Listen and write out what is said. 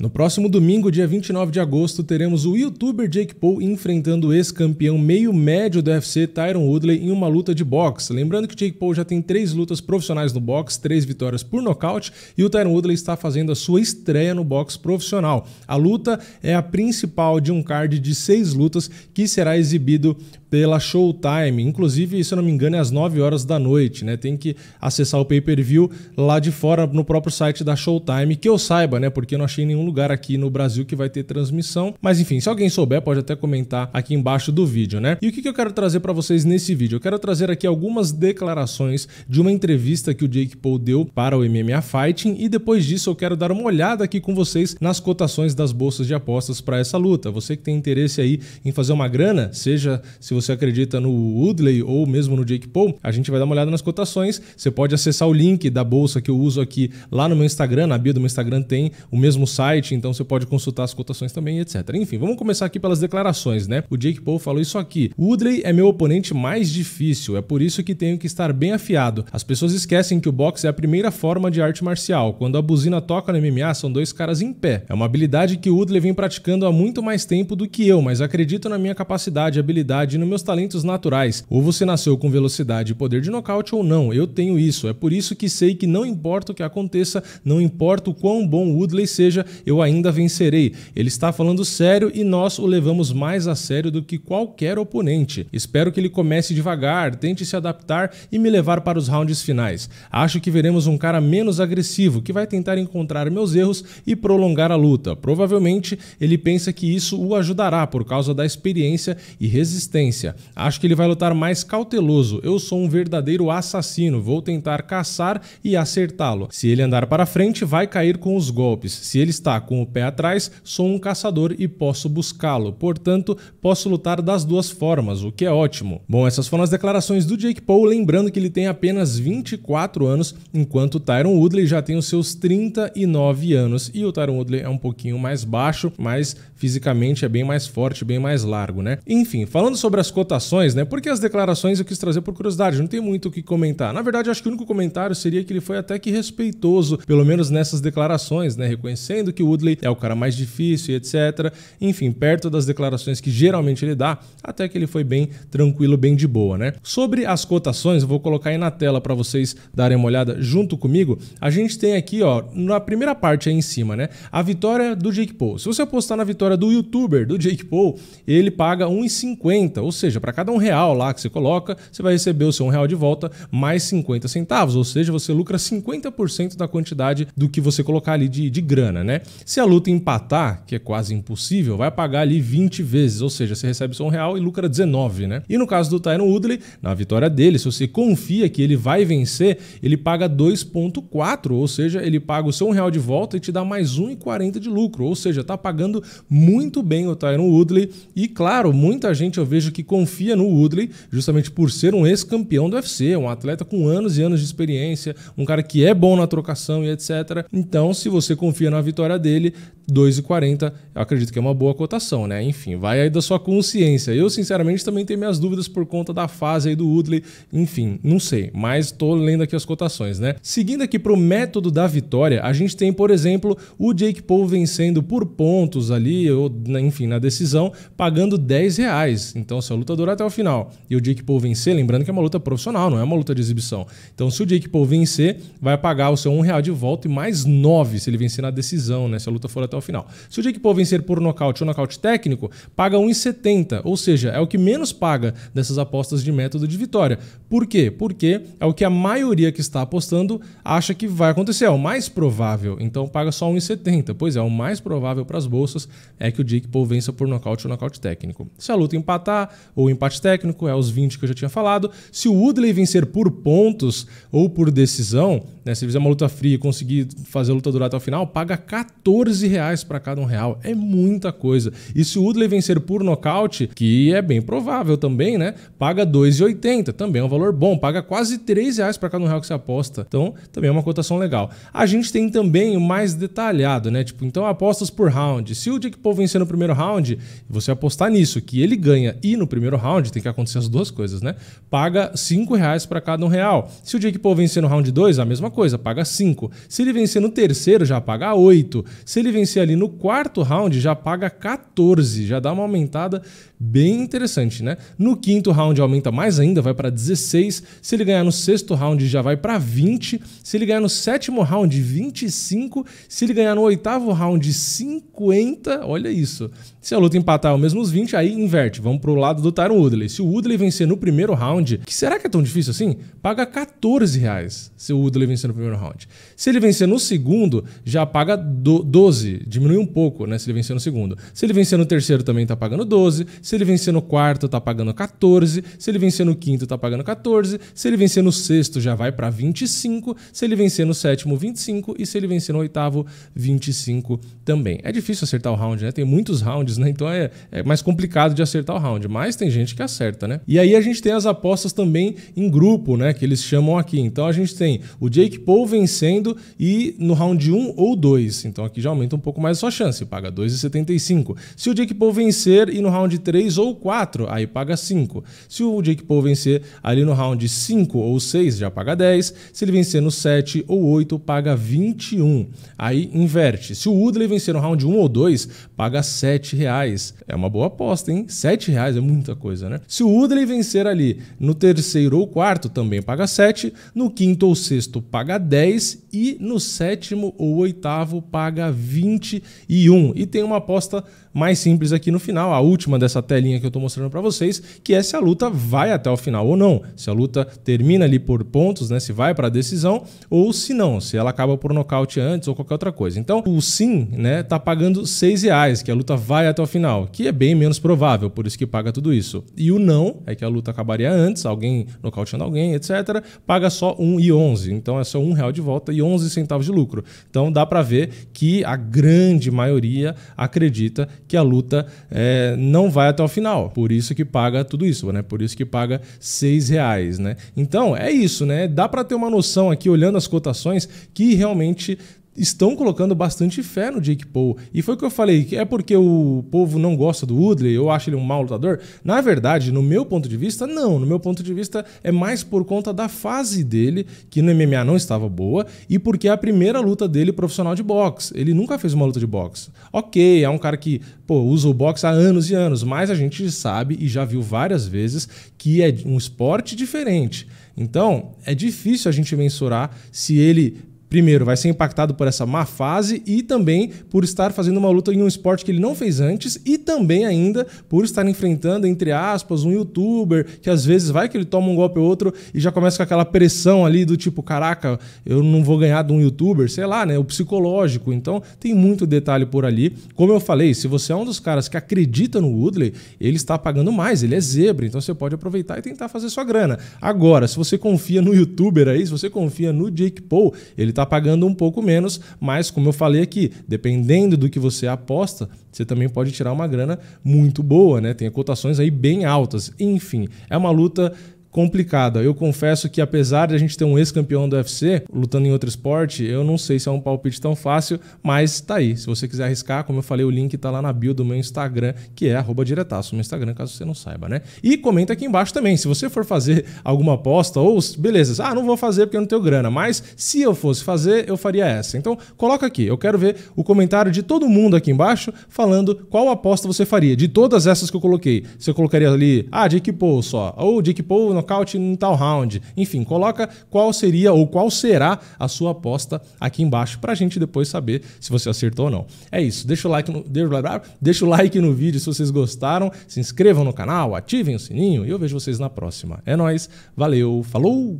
No próximo domingo, dia 29 de agosto, teremos o youtuber Jake Paul enfrentando o ex-campeão meio-médio do UFC, Tyron Woodley, em uma luta de boxe. Lembrando que Jake Paul já tem três lutas profissionais no boxe, três vitórias por nocaute, e o Tyron Woodley está fazendo a sua estreia no boxe profissional. A luta é a principal de um card de seis lutas que será exibido pela Showtime. Inclusive, se eu não me engano, é às 9 horas da noite, né? Tem que acessar o pay-per-view lá de fora no próprio site da Showtime, que eu saiba, né? Porque eu não achei nenhum lugar aqui no Brasil que vai ter transmissão. Mas enfim, se alguém souber, pode até comentar aqui embaixo do vídeo, né? E o que eu quero trazer para vocês nesse vídeo? Eu quero trazer aqui algumas declarações de uma entrevista que o Jake Paul deu para o MMA Fighting e depois disso eu quero dar uma olhada aqui com vocês nas cotações das bolsas de apostas para essa luta. Você que tem interesse aí em fazer uma grana, seja se você você acredita no Woodley ou mesmo no Jake Paul, a gente vai dar uma olhada nas cotações. Você pode acessar o link da bolsa que eu uso aqui lá no meu Instagram, na bio do meu Instagram tem o mesmo site, então você pode consultar as cotações também, etc. Enfim, vamos começar aqui pelas declarações, né? O Jake Paul falou isso aqui: Woodley é meu oponente mais difícil, é por isso que tenho que estar bem afiado. As pessoas esquecem que o boxe é a primeira forma de arte marcial. Quando a buzina toca no MMA, são dois caras em pé. É uma habilidade que o Woodley vem praticando há muito mais tempo do que eu, mas acredito na minha capacidade, habilidade e no meus talentos naturais. Ou você nasceu com velocidade e poder de nocaute ou não. Eu tenho isso. É por isso que sei que não importa o que aconteça, não importa o quão bom Woodley seja, eu ainda vencerei. Ele está falando sério e nós o levamos mais a sério do que qualquer oponente. Espero que ele comece devagar, tente se adaptar e me levar para os rounds finais. Acho que veremos um cara menos agressivo que vai tentar encontrar meus erros e prolongar a luta. Provavelmente ele pensa que isso o ajudará por causa da experiência e resistência violência. Acho que ele vai lutar mais cauteloso. Eu sou um verdadeiro assassino. Vou tentar caçar e acertá-lo. Se ele andar para frente, vai cair com os golpes. Se ele está com o pé atrás, sou um caçador e posso buscá-lo. Portanto, posso lutar das duas formas, o que é ótimo. Bom, essas foram as declarações do Jake Paul, lembrando que ele tem apenas 24 anos, enquanto Tyron Woodley já tem os seus 39 anos. E o Tyron Woodley é um pouquinho mais baixo, mas fisicamente é bem mais forte, bem mais largo, né? Enfim, falando sobre as cotações, né? Porque as declarações eu quis trazer por curiosidade, não tem muito o que comentar. Na verdade, acho que o único comentário seria que ele foi até que respeitoso, pelo menos nessas declarações, né? Reconhecendo que o Woodley é o cara mais difícil, etc. Enfim, perto das declarações que geralmente ele dá, até que ele foi bem tranquilo, bem de boa, né? Sobre as cotações, eu vou colocar aí na tela para vocês darem uma olhada junto comigo. A gente tem aqui, ó, na primeira parte aí em cima, né? A vitória do Jake Paul. Se você apostar na vitória do youtuber, do Jake Paul, ele paga 1,50, ou seja, para cada um real lá que você coloca, você vai receber o seu um real de volta mais 50 centavos, ou seja, você lucra 50% da quantidade do que você colocar ali de, de grana, né? Se a luta empatar, que é quase impossível, vai pagar ali 20 vezes, ou seja, você recebe seu um real e lucra 19, né? E no caso do Tyron Woodley, na vitória dele, se você confia que ele vai vencer, ele paga 2,4, ou seja, ele paga o seu um real de volta e te dá mais 1,40 de lucro, ou seja, tá pagando muito bem o Tyron Woodley e claro, muita gente eu vejo que confia no Woodley justamente por ser um ex-campeão do UFC, um atleta com anos e anos de experiência, um cara que é bom na trocação e etc. Então, se você confia na vitória dele, 2,40, eu acredito que é uma boa cotação, né? Enfim, vai aí da sua consciência. Eu, sinceramente, também tenho minhas dúvidas por conta da fase aí do Woodley. Enfim, não sei, mas tô lendo aqui as cotações, né? Seguindo aqui pro método da vitória, a gente tem, por exemplo, o Jake Paul vencendo por pontos ali, ou, né, enfim, na decisão, pagando 10 reais. Então, se essa lutadora até o final e o Jake Paul vencer, lembrando que é uma luta profissional, não é uma luta de exibição. Então, se o Jake Paul vencer, vai pagar o seu um real de volta e mais nove se ele vencer na decisão, né? Se a luta for até o final. Se o Jake Paul vencer por nocaute ou nocaute técnico, paga 1,70, ou seja, é o que menos paga dessas apostas de método de vitória. Por quê? Porque é o que a maioria que está apostando acha que vai acontecer, é o mais provável. Então, paga só 1,70. Pois é, o mais provável para as bolsas é que o Jake Paul vença por nocaute ou nocaute técnico. Se a luta empatar, ou empate técnico, é os 20 que eu já tinha falado. Se o Woodley vencer por pontos ou por decisão, né, se fizer uma luta fria e conseguir fazer a luta durar até o final, paga 14 reais para cada um real. É muita coisa. E se o Woodley vencer por nocaute, que é bem provável também, né? Paga 2,80, também é um valor bom. Paga quase 3 reais para cada um real que você aposta. Então, também é uma cotação legal. A gente tem também o mais detalhado, né? Tipo, então apostas por round. Se o Jake Paul vencer no primeiro round, você apostar nisso, que ele ganha e no primeiro round, tem que acontecer as duas coisas, né? Paga 5 reais para cada um real. Se o Jake Paul vencer no round 2, a mesma coisa, paga 5. Se ele vencer no terceiro, já paga 8. Se ele vencer ali no quarto round, já paga 14. Já dá uma aumentada bem interessante, né? No quinto round aumenta mais ainda, vai para 16. Se ele ganhar no sexto round, já vai para 20. Se ele ganhar no sétimo round, 25. Se ele ganhar no oitavo round, 50. Olha isso. Se a luta empatar ao mesmo os 20, aí inverte. Vamos pro lado lado do Tyron Woodley. Se o Woodley vencer no primeiro round, que será que é tão difícil assim? Paga 14 reais se o Woodley vencer no primeiro round. Se ele vencer no segundo, já paga 12, diminui um pouco, né? Se ele vencer no segundo. Se ele vencer no terceiro também tá pagando 12. Se ele vencer no quarto, tá pagando 14. Se ele vencer no quinto, tá pagando 14. Se ele vencer no sexto, já vai para 25. Se ele vencer no sétimo, 25. E se ele vencer no oitavo, 25 também. É difícil acertar o round, né? Tem muitos rounds, né? Então é, é mais complicado de acertar o round. Mas mas tem gente que acerta, né? E aí a gente tem as apostas também em grupo, né? Que eles chamam aqui. Então a gente tem o Jake Paul vencendo e no round 1 ou 2. Então aqui já aumenta um pouco mais a sua chance, paga 2,75. Se o Jake Paul vencer e no round 3 ou 4, aí paga 5. Se o Jake Paul vencer ali no round 5 ou 6, já paga 10. Se ele vencer no 7 ou 8, paga 21. Aí inverte. Se o Woodley vencer no round 1 ou 2, paga 7 reais. É uma boa aposta, hein? 7 reais é muito muita coisa, né? Se o Woodley vencer ali no terceiro ou quarto, também paga 7, no quinto ou sexto paga 10 e no sétimo ou oitavo paga 21. E tem uma aposta mais simples aqui no final, a última dessa telinha que eu estou mostrando para vocês, que é se a luta vai até o final ou não, se a luta termina ali por pontos, né, se vai para a decisão ou se não, se ela acaba por nocaute antes ou qualquer outra coisa. Então, o sim, né, tá pagando 6 reais, que a luta vai até o final, que é bem menos provável, por isso que paga tudo tudo isso. E o não é que a luta acabaria antes, alguém nocauteando alguém, etc. Paga só 1,11. Então é só um real de volta e 11 centavos de lucro. Então dá para ver que a grande maioria acredita que a luta é, não vai até o final. Por isso que paga tudo isso, né? Por isso que paga 6 reais, né? Então é isso, né? Dá para ter uma noção aqui, olhando as cotações, que realmente estão colocando bastante fé no Jake Paul. E foi o que eu falei, que é porque o povo não gosta do Woodley, eu acho ele um mau lutador. Na verdade, no meu ponto de vista, não. No meu ponto de vista, é mais por conta da fase dele, que no MMA não estava boa, e porque é a primeira luta dele profissional de boxe. Ele nunca fez uma luta de boxe. Ok, é um cara que pô, usa o boxe há anos e anos, mas a gente sabe e já viu várias vezes que é um esporte diferente. Então, é difícil a gente mensurar se ele primeiro, vai ser impactado por essa má fase e também por estar fazendo uma luta em um esporte que ele não fez antes e também ainda por estar enfrentando, entre aspas, um youtuber que às vezes vai que ele toma um golpe ou outro e já começa com aquela pressão ali do tipo, caraca, eu não vou ganhar de um youtuber, sei lá, né? O psicológico. Então tem muito detalhe por ali. Como eu falei, se você é um dos caras que acredita no Woodley, ele está pagando mais, ele é zebra, então você pode aproveitar e tentar fazer sua grana. Agora, se você confia no youtuber aí, se você confia no Jake Paul, ele tá está pagando um pouco menos, mas como eu falei aqui, dependendo do que você aposta, você também pode tirar uma grana muito boa, né? Tem cotações aí bem altas. Enfim, é uma luta complicada. Eu confesso que, apesar de a gente ter um ex-campeão do UFC lutando em outro esporte, eu não sei se é um palpite tão fácil, mas tá aí. Se você quiser arriscar, como eu falei, o link tá lá na bio do meu Instagram, que é diretaço no Instagram, caso você não saiba, né? E comenta aqui embaixo também, se você for fazer alguma aposta ou beleza, ah, não vou fazer porque eu não tenho grana, mas se eu fosse fazer, eu faria essa. Então, coloca aqui. Eu quero ver o comentário de todo mundo aqui embaixo falando qual aposta você faria de todas essas que eu coloquei. Se eu colocaria ali, ah, Jake Paul só, ou Jake Paul nocaute em tal round. Enfim, coloca qual seria ou qual será a sua aposta aqui embaixo para a gente depois saber se você acertou ou não. É isso, deixa o like no, deixa o like no vídeo se vocês gostaram, se inscrevam no canal, ativem o sininho e eu vejo vocês na próxima. É nós, valeu, falou!